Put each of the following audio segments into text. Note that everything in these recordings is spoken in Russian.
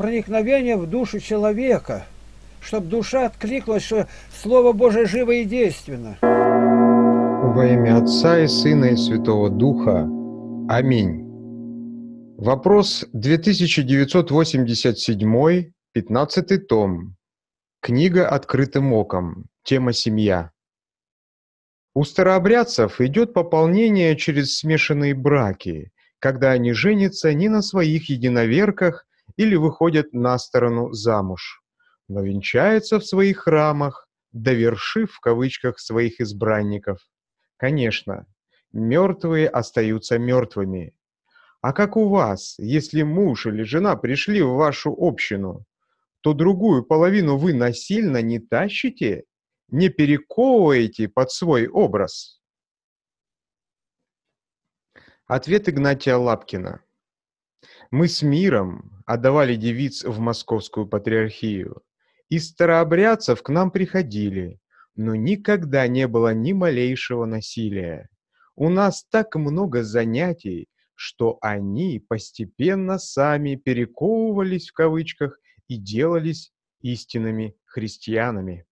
проникновение в душу человека, чтобы душа откликнулась, что Слово Божие живо и действенно. Во имя Отца и Сына и Святого Духа. Аминь. Вопрос 2987, 15 том. Книга «Открытым оком». Тема «Семья». У старообрядцев идет пополнение через смешанные браки, когда они женятся не на своих единоверках, или выходят на сторону замуж, но венчаются в своих храмах, довершив в кавычках своих избранников. Конечно, мертвые остаются мертвыми. А как у вас, если муж или жена пришли в вашу общину, то другую половину вы насильно не тащите, не перековываете под свой образ? Ответ Игнатия Лапкина – мы с миром отдавали девиц в московскую патриархию. и старообрядцев к нам приходили, но никогда не было ни малейшего насилия. У нас так много занятий, что они постепенно сами перековывались в кавычках и делались истинными христианами.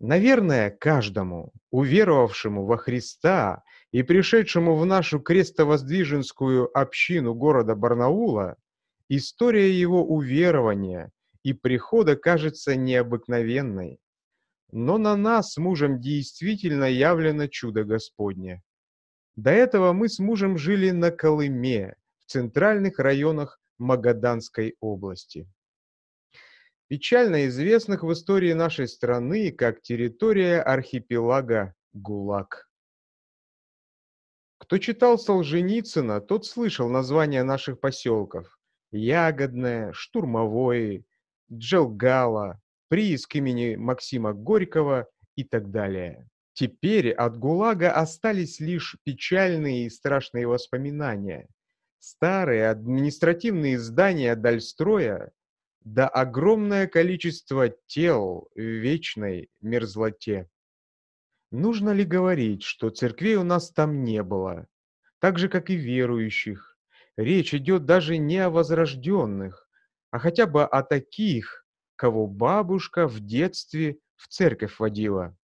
Наверное, каждому, уверовавшему во Христа и пришедшему в нашу крестовоздвиженскую общину города Барнаула, история его уверования и прихода кажется необыкновенной. Но на нас с мужем действительно явлено чудо Господне. До этого мы с мужем жили на Колыме, в центральных районах Магаданской области печально известных в истории нашей страны как территория архипелага ГУЛАГ. Кто читал Солженицына, тот слышал названия наших поселков. Ягодное, Штурмовое, Джелгала, прииск имени Максима Горького и так далее. Теперь от ГУЛАГа остались лишь печальные и страшные воспоминания. Старые административные здания Дальстроя да огромное количество тел в вечной мерзлоте. Нужно ли говорить, что церквей у нас там не было, так же, как и верующих? Речь идет даже не о возрожденных, а хотя бы о таких, кого бабушка в детстве в церковь водила.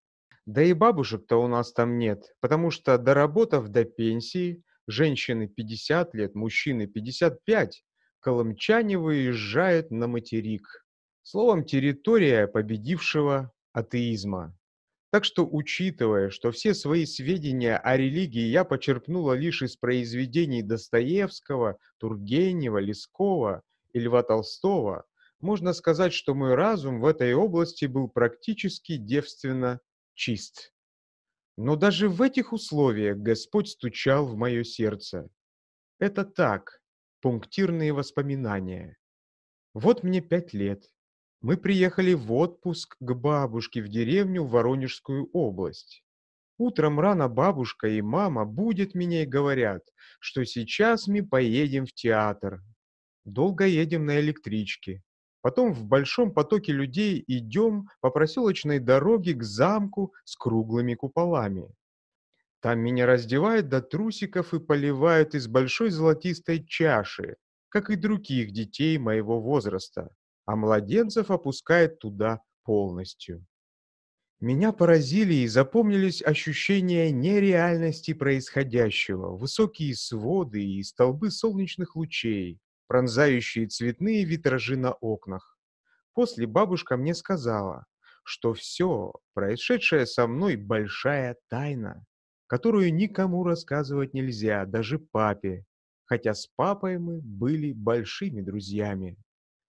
Да и бабушек-то у нас там нет, потому что, доработав до пенсии, женщины 50 лет, мужчины 55, Колымчане выезжают на материк. Словом, территория победившего атеизма. Так что, учитывая, что все свои сведения о религии я почерпнула лишь из произведений Достоевского, Тургенева, Лескова и Льва Толстого, можно сказать, что мой разум в этой области был практически девственно чист. Но даже в этих условиях Господь стучал в мое сердце. Это так, пунктирные воспоминания. Вот мне пять лет. Мы приехали в отпуск к бабушке в деревню в Воронежскую область. Утром рано бабушка и мама будят меня и говорят, что сейчас мы поедем в театр. Долго едем на электричке. Потом в большом потоке людей идем по проселочной дороге к замку с круглыми куполами. Там меня раздевают до трусиков и поливают из большой золотистой чаши, как и других детей моего возраста, а младенцев опускает туда полностью. Меня поразили и запомнились ощущения нереальности происходящего, высокие своды и столбы солнечных лучей, пронзающие цветные витражи на окнах. После бабушка мне сказала, что все, происшедшее со мной, большая тайна которую никому рассказывать нельзя, даже папе, хотя с папой мы были большими друзьями.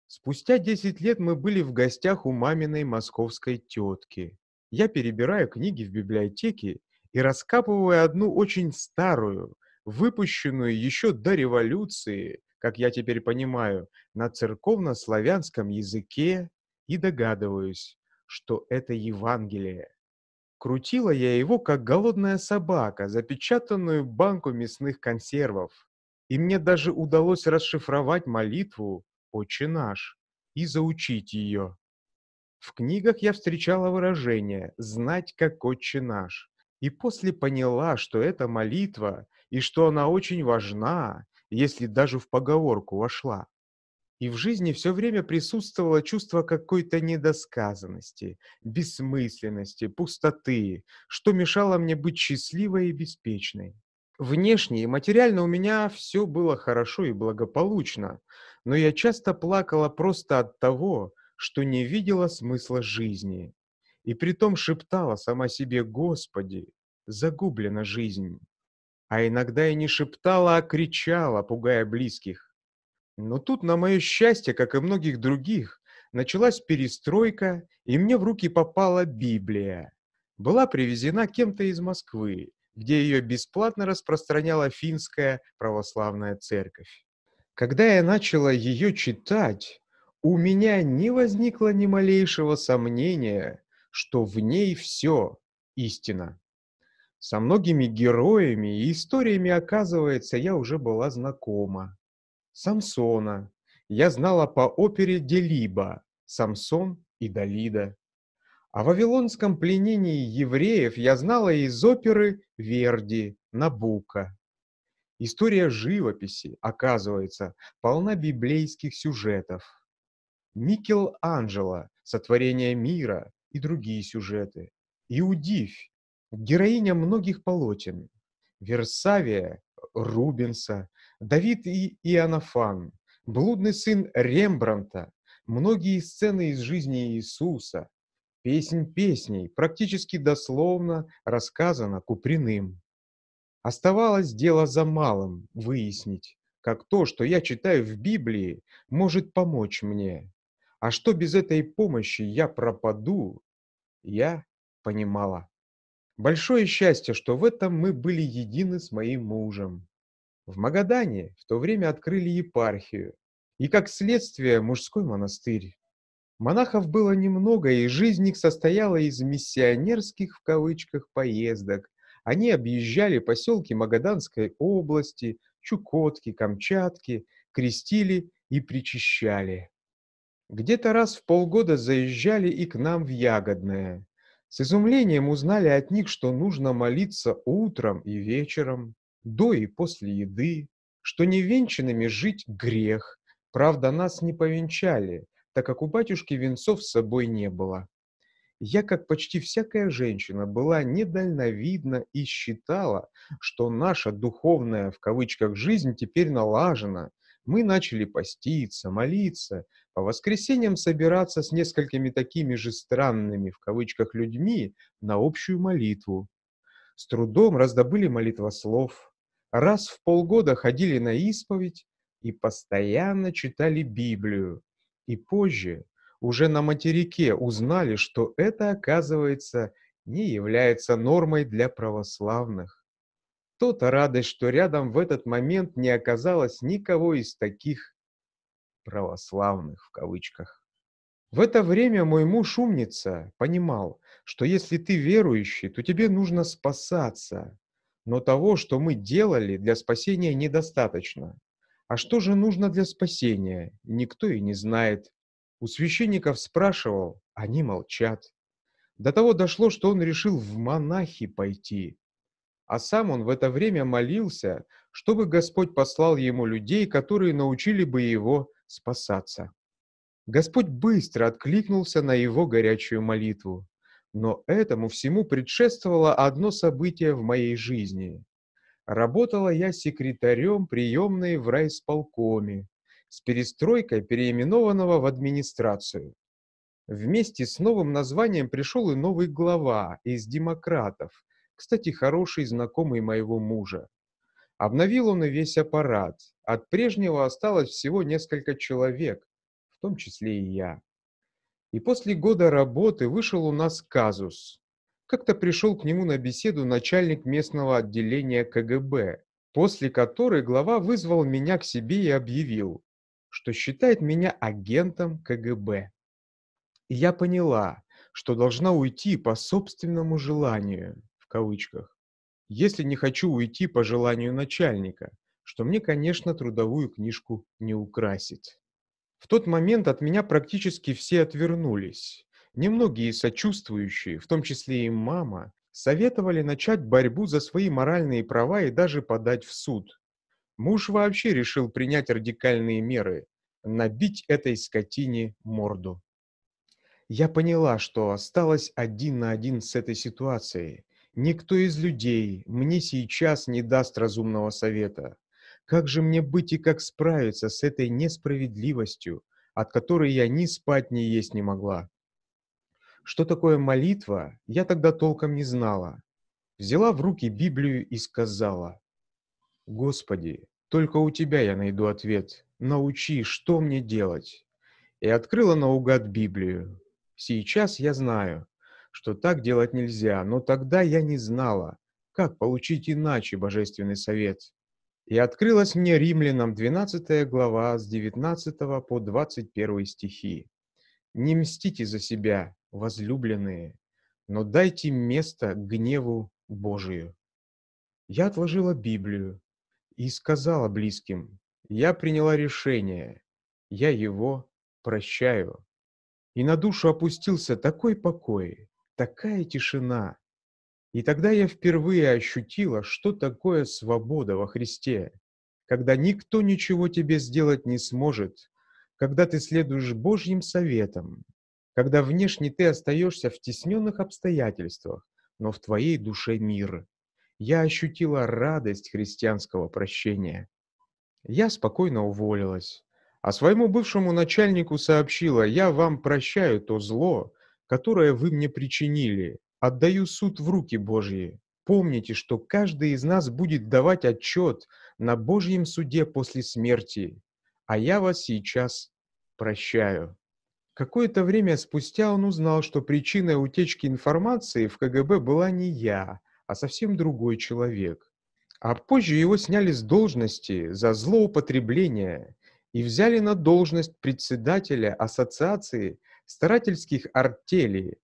Спустя 10 лет мы были в гостях у маминой московской тетки. Я перебираю книги в библиотеке и раскапываю одну очень старую, выпущенную еще до революции, как я теперь понимаю, на церковно-славянском языке и догадываюсь, что это Евангелие. Крутила я его, как голодная собака, запечатанную банку мясных консервов. И мне даже удалось расшифровать молитву «Отче наш» и заучить ее. В книгах я встречала выражение «знать, как отче наш», и после поняла, что это молитва, и что она очень важна, если даже в поговорку вошла и в жизни все время присутствовало чувство какой-то недосказанности, бессмысленности, пустоты, что мешало мне быть счастливой и беспечной. Внешне и материально у меня все было хорошо и благополучно, но я часто плакала просто от того, что не видела смысла жизни. И притом шептала сама себе «Господи, загублена жизнь». А иногда и не шептала, а кричала, пугая близких. Но тут, на мое счастье, как и многих других, началась перестройка, и мне в руки попала Библия. Была привезена кем-то из Москвы, где ее бесплатно распространяла финская православная церковь. Когда я начала ее читать, у меня не возникло ни малейшего сомнения, что в ней все истина. Со многими героями и историями, оказывается, я уже была знакома. Самсона. Я знала по опере Делиба, Самсон и Далида. О вавилонском пленении евреев я знала из оперы Верди, Набука. История живописи, оказывается, полна библейских сюжетов. Микеланджело, сотворение мира и другие сюжеты. Иудифь, героиня многих полотен. Версавия, Рубенса, Давид и Иоаннафан, блудный сын Рембранта, многие сцены из жизни Иисуса, песнь песней, практически дословно рассказана Куприным. Оставалось дело за малым – выяснить, как то, что я читаю в Библии, может помочь мне. А что без этой помощи я пропаду, я понимала. Большое счастье, что в этом мы были едины с моим мужем. В Магадане в то время открыли епархию и, как следствие, мужской монастырь. Монахов было немного, и жизнь их состояла из «миссионерских» в кавычках поездок. Они объезжали поселки Магаданской области, Чукотки, Камчатки, крестили и причащали. Где-то раз в полгода заезжали и к нам в Ягодное. С изумлением узнали от них, что нужно молиться утром и вечером до и после еды, что невенчанными жить грех, правда нас не повенчали, так как у батюшки венцов с собой не было. Я, как почти всякая женщина, была недальновидна и считала, что наша духовная, в кавычках, жизнь теперь налажена. Мы начали поститься, молиться, по воскресеньям собираться с несколькими такими же странными, в кавычках, людьми на общую молитву. С трудом раздобыли молитвослов, раз в полгода ходили на исповедь и постоянно читали Библию. И позже, уже на материке, узнали, что это, оказывается, не является нормой для православных. То-то радость, что рядом в этот момент не оказалось никого из таких «православных» в кавычках. В это время мой муж умница понимал, что если ты верующий, то тебе нужно спасаться, но того, что мы делали для спасения, недостаточно. А что же нужно для спасения, никто и не знает. У священников спрашивал, они молчат. До того дошло, что он решил в монахи пойти. А сам он в это время молился, чтобы Господь послал ему людей, которые научили бы его спасаться. Господь быстро откликнулся на его горячую молитву. Но этому всему предшествовало одно событие в моей жизни. Работала я секретарем приемной в райсполкоме с перестройкой переименованного в администрацию. Вместе с новым названием пришел и новый глава из «Демократов», кстати, хороший знакомый моего мужа. Обновил он и весь аппарат. От прежнего осталось всего несколько человек, в том числе и я. И после года работы вышел у нас казус. Как-то пришел к нему на беседу начальник местного отделения КГБ, после которой глава вызвал меня к себе и объявил, что считает меня агентом КГБ. И я поняла, что должна уйти по собственному желанию, в кавычках, если не хочу уйти по желанию начальника, что мне, конечно, трудовую книжку не украсить. В тот момент от меня практически все отвернулись. Немногие сочувствующие, в том числе и мама, советовали начать борьбу за свои моральные права и даже подать в суд. Муж вообще решил принять радикальные меры – набить этой скотине морду. Я поняла, что осталась один на один с этой ситуацией. Никто из людей мне сейчас не даст разумного совета. Как же мне быть и как справиться с этой несправедливостью, от которой я ни спать, ни есть не могла? Что такое молитва, я тогда толком не знала. Взяла в руки Библию и сказала, «Господи, только у Тебя я найду ответ. Научи, что мне делать?» И открыла наугад Библию. Сейчас я знаю, что так делать нельзя, но тогда я не знала, как получить иначе божественный совет. И открылась мне римлянам 12 глава с 19 по 21 стихи. «Не мстите за себя, возлюбленные, но дайте место гневу Божию». Я отложила Библию и сказала близким, «Я приняла решение, я его прощаю». И на душу опустился такой покой, такая тишина, и тогда я впервые ощутила, что такое свобода во Христе, когда никто ничего тебе сделать не сможет, когда ты следуешь Божьим советам, когда внешне ты остаешься в тесненных обстоятельствах, но в твоей душе мир. Я ощутила радость христианского прощения. Я спокойно уволилась, а своему бывшему начальнику сообщила, я вам прощаю то зло, которое вы мне причинили, Отдаю суд в руки Божьи. Помните, что каждый из нас будет давать отчет на Божьем суде после смерти, а я вас сейчас прощаю». Какое-то время спустя он узнал, что причиной утечки информации в КГБ была не я, а совсем другой человек. А позже его сняли с должности за злоупотребление и взяли на должность председателя Ассоциации старательских артелей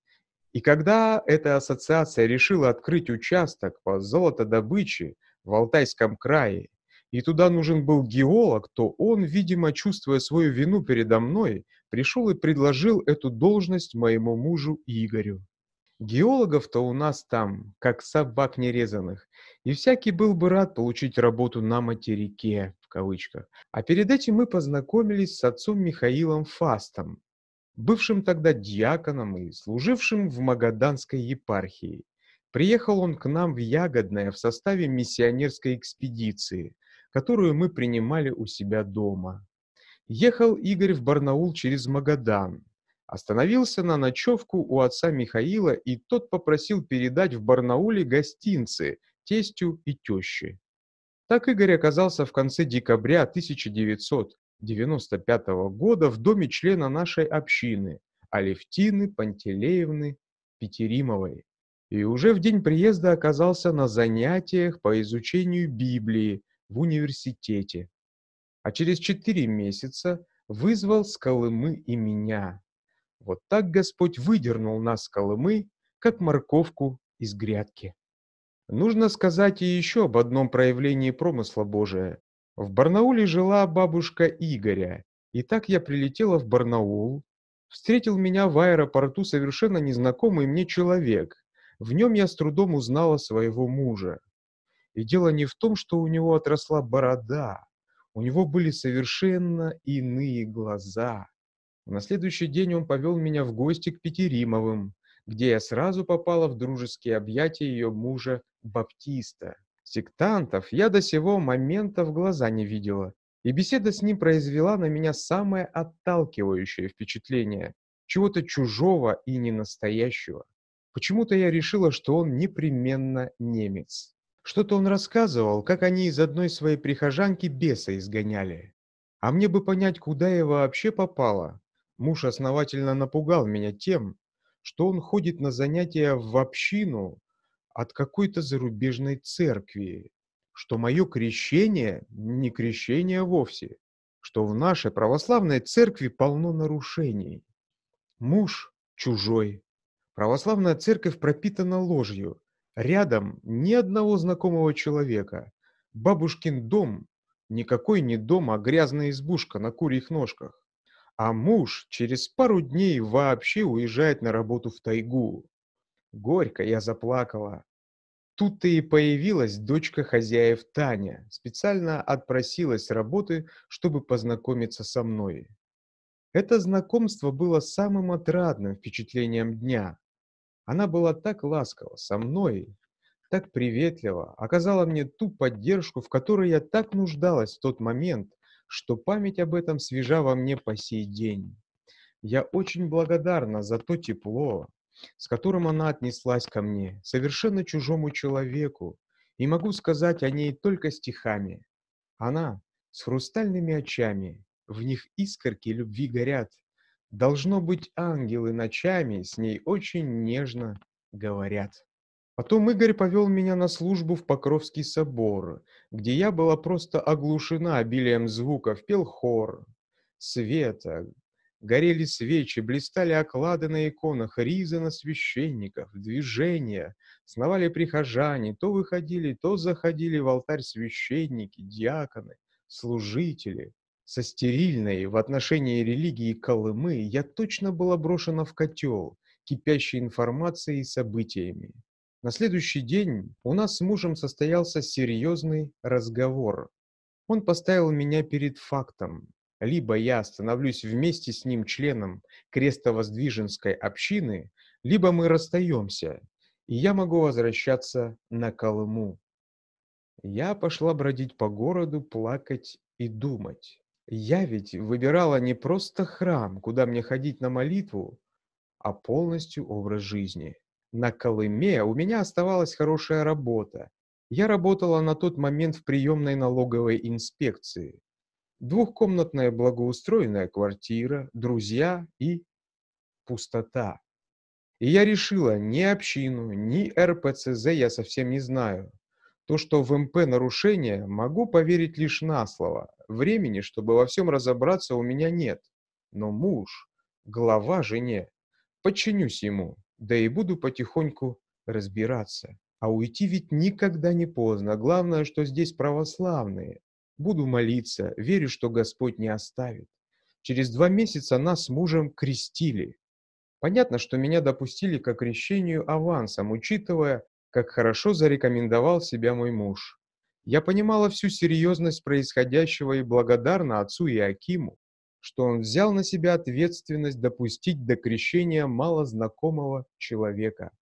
и когда эта ассоциация решила открыть участок по золотодобыче в Алтайском крае, и туда нужен был геолог, то он, видимо, чувствуя свою вину передо мной, пришел и предложил эту должность моему мужу Игорю. Геологов-то у нас там, как собак нерезанных, и всякий был бы рад получить работу на материке, в кавычках. А перед этим мы познакомились с отцом Михаилом Фастом, бывшим тогда диаконом и служившим в Магаданской епархии. Приехал он к нам в Ягодное в составе миссионерской экспедиции, которую мы принимали у себя дома. Ехал Игорь в Барнаул через Магадан. Остановился на ночевку у отца Михаила, и тот попросил передать в Барнауле гостинцы тестю и теще. Так Игорь оказался в конце декабря 1900 1995 года в доме члена нашей общины Алевтины Пантелеевны Петеримовой. И уже в день приезда оказался на занятиях по изучению Библии в университете. А через четыре месяца вызвал с Колымы и меня. Вот так Господь выдернул нас с Колымы, как морковку из грядки. Нужно сказать и еще об одном проявлении промысла Божия. В Барнауле жила бабушка Игоря, и так я прилетела в Барнаул. Встретил меня в аэропорту совершенно незнакомый мне человек. В нем я с трудом узнала своего мужа. И дело не в том, что у него отросла борода. У него были совершенно иные глаза. На следующий день он повел меня в гости к Петеримовым, где я сразу попала в дружеские объятия ее мужа Баптиста. Сектантов я до сего момента в глаза не видела, и беседа с ним произвела на меня самое отталкивающее впечатление, чего-то чужого и ненастоящего. Почему-то я решила, что он непременно немец. Что-то он рассказывал, как они из одной своей прихожанки беса изгоняли. А мне бы понять, куда я вообще попала. Муж основательно напугал меня тем, что он ходит на занятия в общину от какой-то зарубежной церкви, что мое крещение не крещение вовсе, что в нашей православной церкви полно нарушений. Муж чужой. Православная церковь пропитана ложью. Рядом ни одного знакомого человека. Бабушкин дом никакой не дом, а грязная избушка на курьих ножках. А муж через пару дней вообще уезжает на работу в тайгу. Горько я заплакала. Тут-то и появилась дочка хозяев Таня, специально отпросилась с работы, чтобы познакомиться со мной. Это знакомство было самым отрадным впечатлением дня. Она была так ласкова со мной, так приветлива, оказала мне ту поддержку, в которой я так нуждалась в тот момент, что память об этом свежа во мне по сей день. Я очень благодарна за то тепло, с которым она отнеслась ко мне, совершенно чужому человеку, и могу сказать о ней только стихами. Она с хрустальными очами, в них искорки любви горят. Должно быть, ангелы ночами с ней очень нежно говорят. Потом Игорь повел меня на службу в Покровский собор, где я была просто оглушена обилием звуков, пел хор, света, Горели свечи, блистали оклады на иконах, ризы на священников, движения. Сновали прихожане, то выходили, то заходили в алтарь священники, диаконы, служители. Со стерильной в отношении религии Колымы я точно была брошена в котел, кипящей информацией и событиями. На следующий день у нас с мужем состоялся серьезный разговор. Он поставил меня перед фактом либо я становлюсь вместе с ним членом крестовоздвиженской общины, либо мы расстаемся, и я могу возвращаться на Колыму. Я пошла бродить по городу, плакать и думать. Я ведь выбирала не просто храм, куда мне ходить на молитву, а полностью образ жизни. На Колыме у меня оставалась хорошая работа. Я работала на тот момент в приемной налоговой инспекции. Двухкомнатная благоустроенная квартира, друзья и пустота. И я решила, ни общину, ни РПЦЗ я совсем не знаю. То, что в МП эм нарушение, могу поверить лишь на слово. Времени, чтобы во всем разобраться, у меня нет. Но муж, глава жене, подчинюсь ему, да и буду потихоньку разбираться. А уйти ведь никогда не поздно. Главное, что здесь православные, Буду молиться, верю, что Господь не оставит. Через два месяца нас с мужем крестили. Понятно, что меня допустили к крещению авансом, учитывая, как хорошо зарекомендовал себя мой муж. Я понимала всю серьезность происходящего и благодарна отцу и Акиму, что он взял на себя ответственность допустить до крещения малознакомого человека.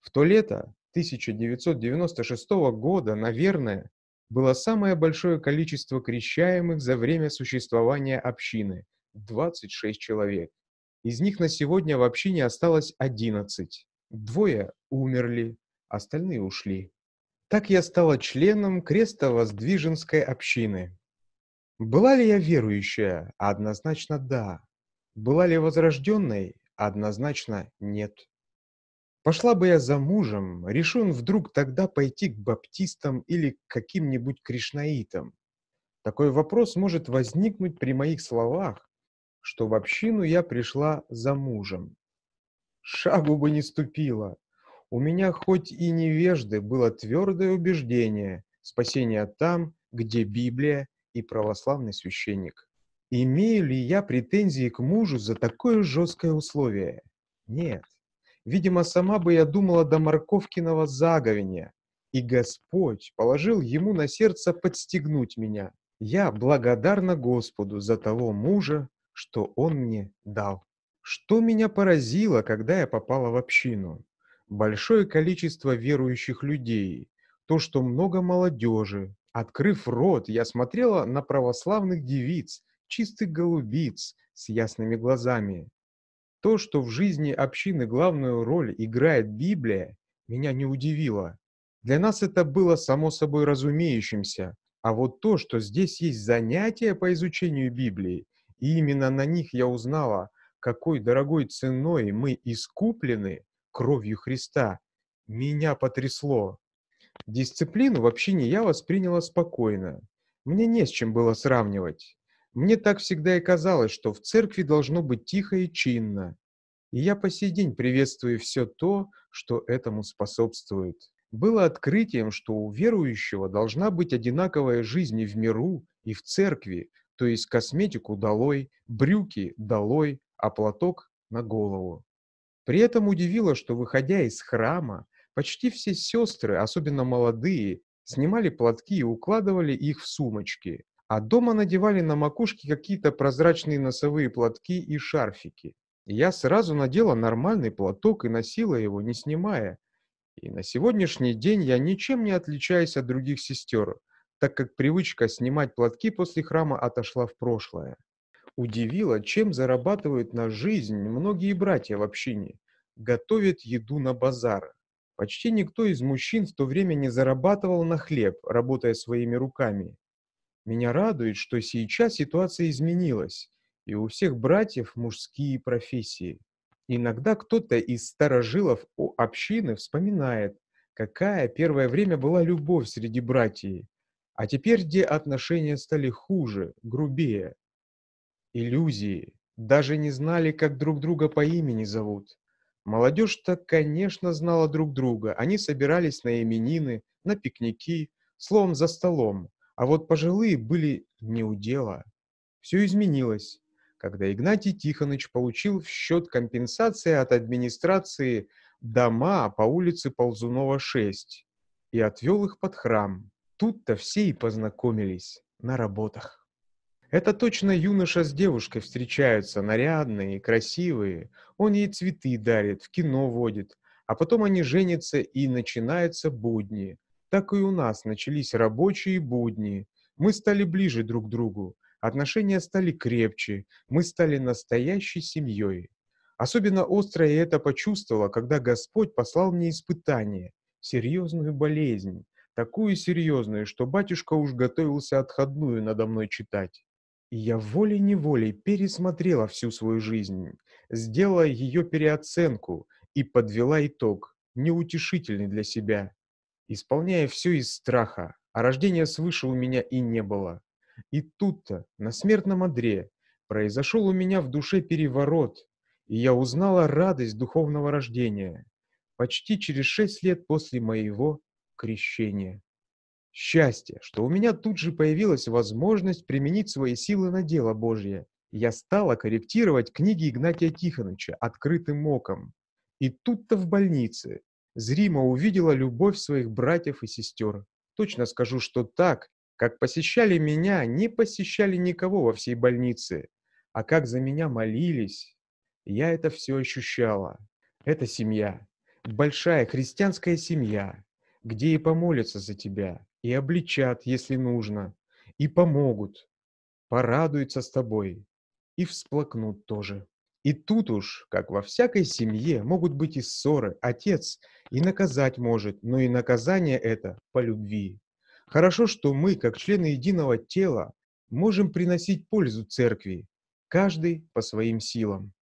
В то лето 1996 года, наверное, было самое большое количество крещаемых за время существования общины – 26 человек. Из них на сегодня в общине осталось 11. Двое умерли, остальные ушли. Так я стала членом крестовоздвиженской общины. Была ли я верующая? Однозначно да. Была ли возрожденной? Однозначно нет. Пошла бы я за мужем, решен вдруг тогда пойти к баптистам или к каким-нибудь кришнаитам. Такой вопрос может возникнуть при моих словах, что в общину я пришла за мужем. Шагу бы не ступила. У меня хоть и невежды было твердое убеждение спасение там, где Библия и православный священник. Имею ли я претензии к мужу за такое жесткое условие? Нет. Видимо, сама бы я думала до морковкиного заговения, и Господь положил ему на сердце подстегнуть меня. Я благодарна Господу за того мужа, что он мне дал. Что меня поразило, когда я попала в общину? Большое количество верующих людей, то, что много молодежи. Открыв рот, я смотрела на православных девиц, чистых голубиц с ясными глазами. То, что в жизни общины главную роль играет Библия, меня не удивило. Для нас это было само собой разумеющимся, а вот то, что здесь есть занятия по изучению Библии, и именно на них я узнала, какой дорогой ценой мы искуплены кровью Христа, меня потрясло. Дисциплину в общине я восприняла спокойно. Мне не с чем было сравнивать. Мне так всегда и казалось, что в церкви должно быть тихо и чинно. И я по сей день приветствую все то, что этому способствует. Было открытием, что у верующего должна быть одинаковая жизнь и в миру, и в церкви, то есть косметику долой, брюки долой, а платок на голову. При этом удивило, что, выходя из храма, почти все сестры, особенно молодые, снимали платки и укладывали их в сумочки. А дома надевали на макушки какие-то прозрачные носовые платки и шарфики. я сразу надела нормальный платок и носила его, не снимая. И на сегодняшний день я ничем не отличаюсь от других сестер, так как привычка снимать платки после храма отошла в прошлое. Удивило, чем зарабатывают на жизнь многие братья в общине. Готовят еду на базары. Почти никто из мужчин в то время не зарабатывал на хлеб, работая своими руками. Меня радует, что сейчас ситуация изменилась, и у всех братьев мужские профессии. Иногда кто-то из старожилов у общины вспоминает, какая первое время была любовь среди братьев, а теперь где отношения стали хуже, грубее. Иллюзии. Даже не знали, как друг друга по имени зовут. Молодежь-то, конечно, знала друг друга. Они собирались на именины, на пикники, словом, за столом. А вот пожилые были не у дела. Все изменилось, когда Игнатий Тихонович получил в счет компенсации от администрации дома по улице Ползунова, 6 и отвел их под храм. Тут-то все и познакомились на работах. Это точно юноша с девушкой встречаются, нарядные, красивые. Он ей цветы дарит, в кино водит. А потом они женятся и начинаются будни – так и у нас начались рабочие будни. Мы стали ближе друг к другу, отношения стали крепче, мы стали настоящей семьей. Особенно остро я это почувствовала, когда Господь послал мне испытание, серьезную болезнь, такую серьезную, что батюшка уж готовился отходную надо мной читать. И я волей-неволей пересмотрела всю свою жизнь, сделала ее переоценку и подвела итог, неутешительный для себя исполняя все из страха, а рождения свыше у меня и не было. И тут-то, на смертном одре, произошел у меня в душе переворот, и я узнала радость духовного рождения почти через шесть лет после моего крещения. Счастье, что у меня тут же появилась возможность применить свои силы на дело Божье. Я стала корректировать книги Игнатия Тихоновича открытым оком. И тут-то в больнице зримо увидела любовь своих братьев и сестер. Точно скажу, что так, как посещали меня, не посещали никого во всей больнице, а как за меня молились. Я это все ощущала. Это семья. Большая христианская семья, где и помолятся за тебя, и обличат, если нужно, и помогут, порадуются с тобой, и всплакнут тоже. И тут уж, как во всякой семье, могут быть и ссоры. Отец и наказать может, но и наказание это по любви. Хорошо, что мы, как члены единого тела, можем приносить пользу церкви, каждый по своим силам.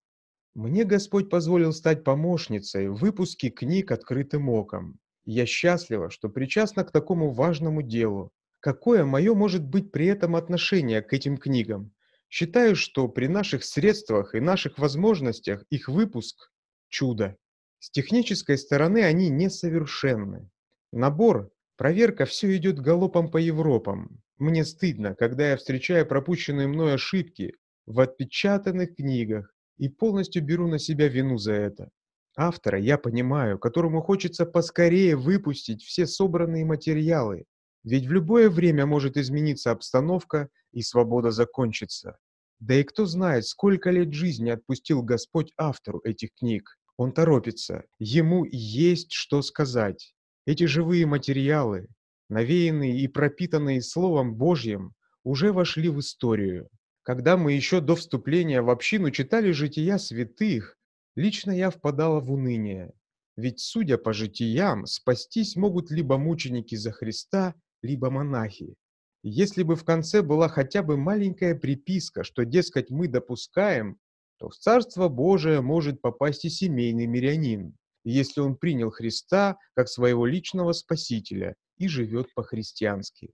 Мне Господь позволил стать помощницей в выпуске книг «Открытым оком». Я счастлива, что причастна к такому важному делу. Какое мое может быть при этом отношение к этим книгам? Считаю, что при наших средствах и наших возможностях их выпуск – чудо. С технической стороны они несовершенны. Набор, проверка – все идет галопом по Европам. Мне стыдно, когда я встречаю пропущенные мной ошибки в отпечатанных книгах и полностью беру на себя вину за это. Автора я понимаю, которому хочется поскорее выпустить все собранные материалы, ведь в любое время может измениться обстановка, и свобода закончится. Да и кто знает, сколько лет жизни отпустил Господь автору этих книг. Он торопится, ему есть что сказать. Эти живые материалы, навеянные и пропитанные Словом Божьим, уже вошли в историю. Когда мы еще до вступления в общину читали жития святых, лично я впадала в уныние. Ведь, судя по житиям, спастись могут либо мученики за Христа, либо монахи. Если бы в конце была хотя бы маленькая приписка, что, дескать, мы допускаем, то в Царство Божие может попасть и семейный мирянин, если он принял Христа как своего личного Спасителя и живет по-христиански.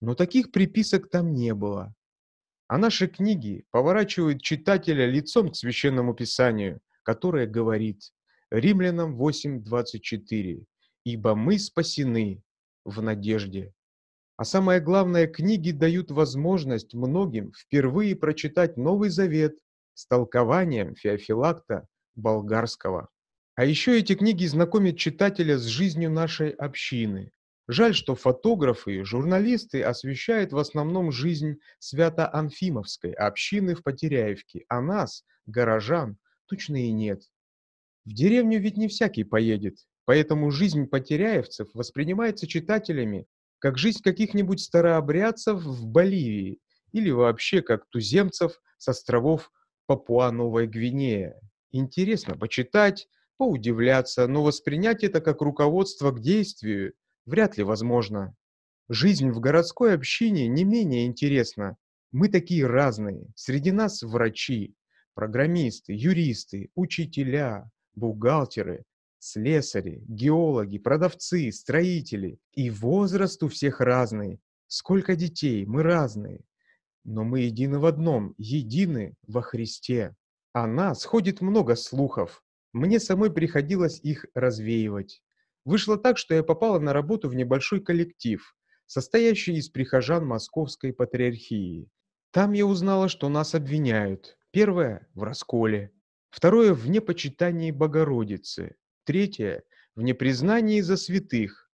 Но таких приписок там не было. А наши книги поворачивают читателя лицом к Священному Писанию, которое говорит Римлянам 8.24 «Ибо мы спасены в надежде». А самое главное, книги дают возможность многим впервые прочитать Новый Завет с толкованием Феофилакта Болгарского. А еще эти книги знакомят читателя с жизнью нашей общины. Жаль, что фотографы и журналисты освещают в основном жизнь свято-анфимовской общины в Потеряевке, а нас, горожан, точно и нет. В деревню ведь не всякий поедет, поэтому жизнь потеряевцев воспринимается читателями как жизнь каких-нибудь старообрядцев в Боливии или вообще как туземцев с островов папуа Новой Гвинея. Интересно почитать, поудивляться, но воспринять это как руководство к действию вряд ли возможно. Жизнь в городской общине не менее интересна. Мы такие разные. Среди нас врачи, программисты, юристы, учителя, бухгалтеры, слесари, геологи, продавцы, строители. И возраст у всех разный. Сколько детей, мы разные. Но мы едины в одном, едины во Христе. О а нас ходит много слухов. Мне самой приходилось их развеивать. Вышло так, что я попала на работу в небольшой коллектив, состоящий из прихожан Московской Патриархии. Там я узнала, что нас обвиняют. Первое – в расколе. Второе – в непочитании Богородицы. Третье – в непризнании за святых.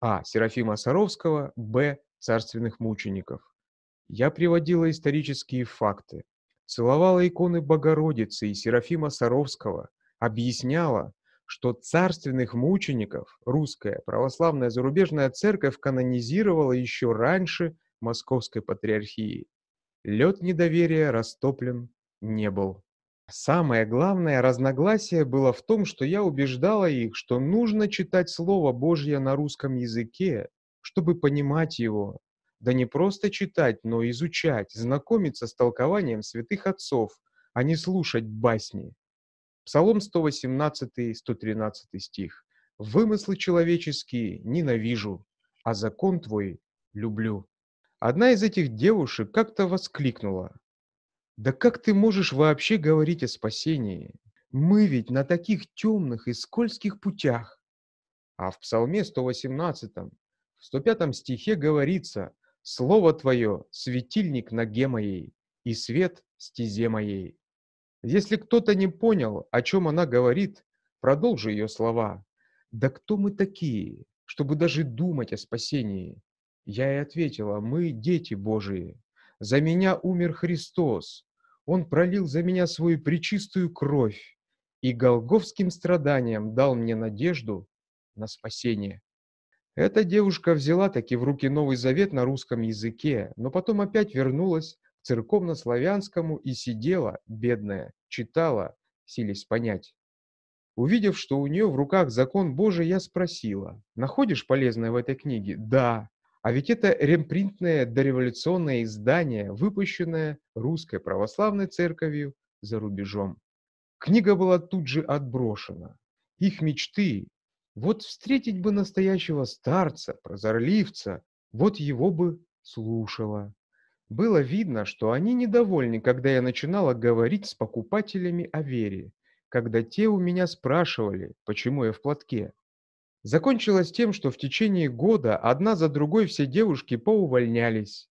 А. Серафима Саровского, Б. Царственных мучеников. Я приводила исторические факты, целовала иконы Богородицы и Серафима Саровского, объясняла, что царственных мучеников русская православная зарубежная церковь канонизировала еще раньше Московской патриархии. Лед недоверия растоплен не был. Самое главное разногласие было в том, что я убеждала их, что нужно читать Слово Божье на русском языке, чтобы понимать его. Да не просто читать, но изучать, знакомиться с толкованием святых отцов, а не слушать басни. Псалом 118-113 стих. «Вымыслы человеческие ненавижу, а закон твой люблю». Одна из этих девушек как-то воскликнула. Да как ты можешь вообще говорить о спасении? Мы ведь на таких темных и скользких путях. А в Псалме 118, в 105 стихе говорится «Слово Твое – светильник ноге моей и свет стезе моей». Если кто-то не понял, о чем она говорит, продолжи ее слова. «Да кто мы такие, чтобы даже думать о спасении?» Я и ответила, мы дети Божии. За меня умер Христос, он пролил за меня свою пречистую кровь и голговским страданием дал мне надежду на спасение. Эта девушка взяла таки в руки Новый Завет на русском языке, но потом опять вернулась к церковно-славянскому и сидела, бедная, читала, сились понять. Увидев, что у нее в руках закон Божий, я спросила, «Находишь полезное в этой книге?» «Да». А ведь это ремпринтное дореволюционное издание, выпущенное Русской Православной Церковью за рубежом. Книга была тут же отброшена. Их мечты. Вот встретить бы настоящего старца, прозорливца, вот его бы слушала. Было видно, что они недовольны, когда я начинала говорить с покупателями о вере, когда те у меня спрашивали, почему я в платке закончилось тем, что в течение года одна за другой все девушки поувольнялись.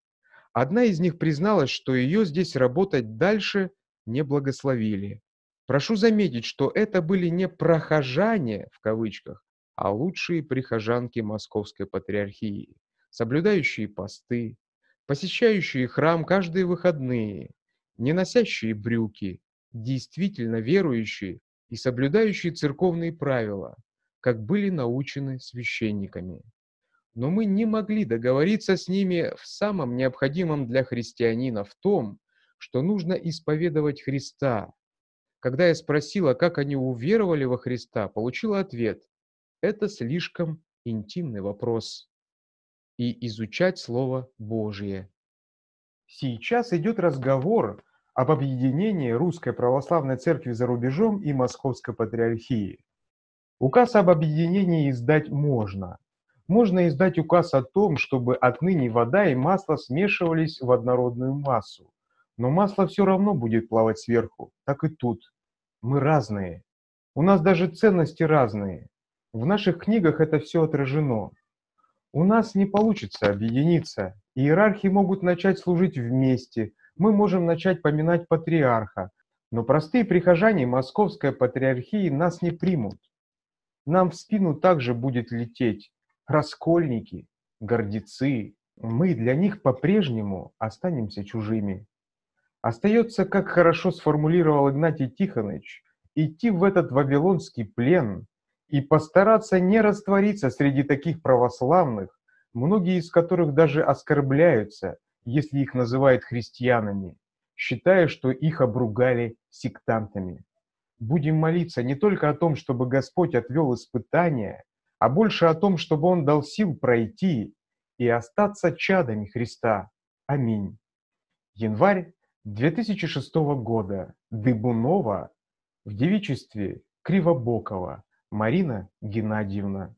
Одна из них призналась, что ее здесь работать дальше не благословили. Прошу заметить, что это были не «прохожане» в кавычках, а лучшие прихожанки Московской Патриархии, соблюдающие посты, посещающие храм каждые выходные, не носящие брюки, действительно верующие и соблюдающие церковные правила как были научены священниками. Но мы не могли договориться с ними в самом необходимом для христианина в том, что нужно исповедовать Христа. Когда я спросила, как они уверовали во Христа, получила ответ – это слишком интимный вопрос. И изучать Слово Божие. Сейчас идет разговор об объединении Русской Православной Церкви за рубежом и Московской Патриархии. Указ об объединении издать можно. Можно издать указ о том, чтобы отныне вода и масло смешивались в однородную массу. Но масло все равно будет плавать сверху, так и тут. Мы разные. У нас даже ценности разные. В наших книгах это все отражено. У нас не получится объединиться. Иерархи могут начать служить вместе. Мы можем начать поминать патриарха. Но простые прихожане Московской патриархии нас не примут. Нам в спину также будет лететь раскольники, гордецы. Мы для них по-прежнему останемся чужими. Остается, как хорошо сформулировал Игнатий Тихонович, идти в этот вавилонский плен и постараться не раствориться среди таких православных, многие из которых даже оскорбляются, если их называют христианами, считая, что их обругали сектантами будем молиться не только о том, чтобы Господь отвел испытания, а больше о том, чтобы Он дал сил пройти и остаться чадами Христа. Аминь. Январь 2006 года. Дыбунова в девичестве Кривобокова Марина Геннадьевна.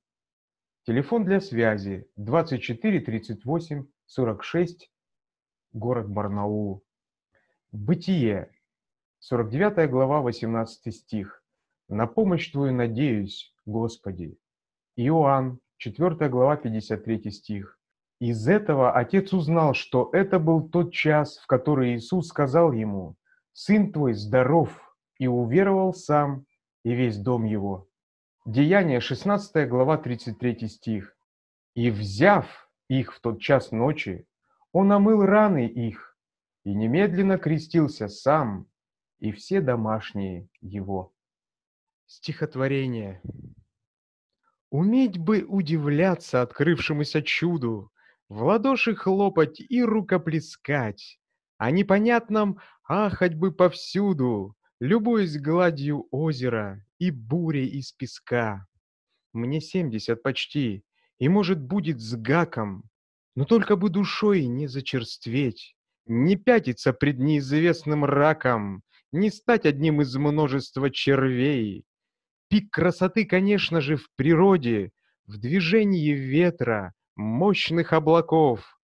Телефон для связи 24 38 46, город Барнаул. Бытие 49 глава, 18 стих. «На помощь Твою надеюсь, Господи». Иоанн, 4 глава, 53 стих. Из этого отец узнал, что это был тот час, в который Иисус сказал ему, «Сын твой здоров», и уверовал сам и весь дом его. Деяние, 16 глава, 33 стих. «И взяв их в тот час ночи, он омыл раны их, и немедленно крестился сам и все домашние его. Стихотворение. Уметь бы удивляться открывшемуся чуду, В ладоши хлопать и рукоплескать, О непонятном ахать бы повсюду, Любуясь гладью озера и бурей из песка. Мне семьдесят почти, и, может, будет с гаком, Но только бы душой не зачерстветь, Не пятиться пред неизвестным раком, не стать одним из множества червей. Пик красоты, конечно же, в природе, в движении ветра, мощных облаков.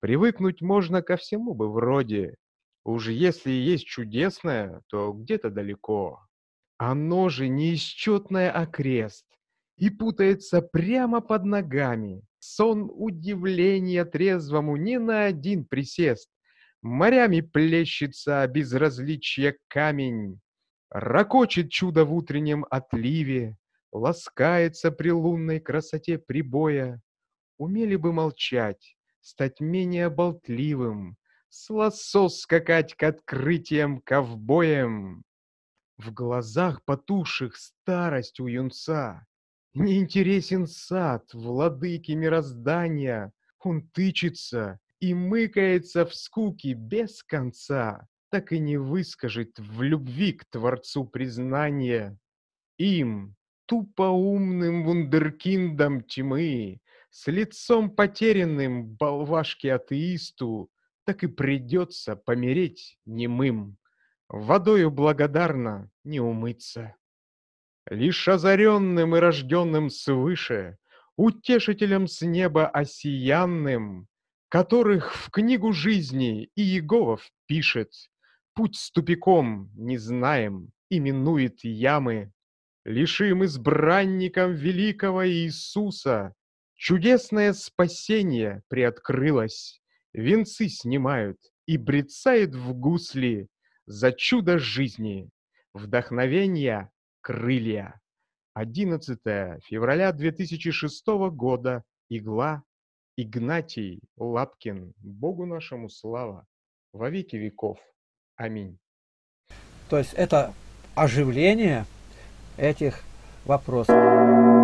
Привыкнуть можно ко всему бы вроде. Уж если есть чудесное, то где-то далеко. Оно же неисчетное окрест а и путается прямо под ногами. Сон удивления трезвому ни на один присест. Морями плещется безразличие камень, Рокочет чудо в утреннем отливе, Ласкается при лунной красоте прибоя. Умели бы молчать, стать менее болтливым, С лосос скакать к открытиям ковбоем. В глазах потухших старость у юнца, Неинтересен сад, владыки мироздания, Он тычется, и мыкается в скуке без конца, так и не выскажет в любви к Творцу признание. Им, тупоумным вундеркиндом тьмы, с лицом потерянным болвашке-атеисту, так и придется помереть немым, водою благодарно не умыться. Лишь озаренным и рожденным свыше, утешителем с неба осиянным, которых в книгу жизни и Еговов пишет. Путь с тупиком не знаем, и минует ямы. Лишим избранником великого Иисуса чудесное спасение приоткрылось. Венцы снимают и брецает в гусли за чудо жизни, вдохновение, крылья. 11 февраля 2006 года, игла Игнатий Лапкин, Богу нашему слава, во веки веков. Аминь. То есть это оживление этих вопросов.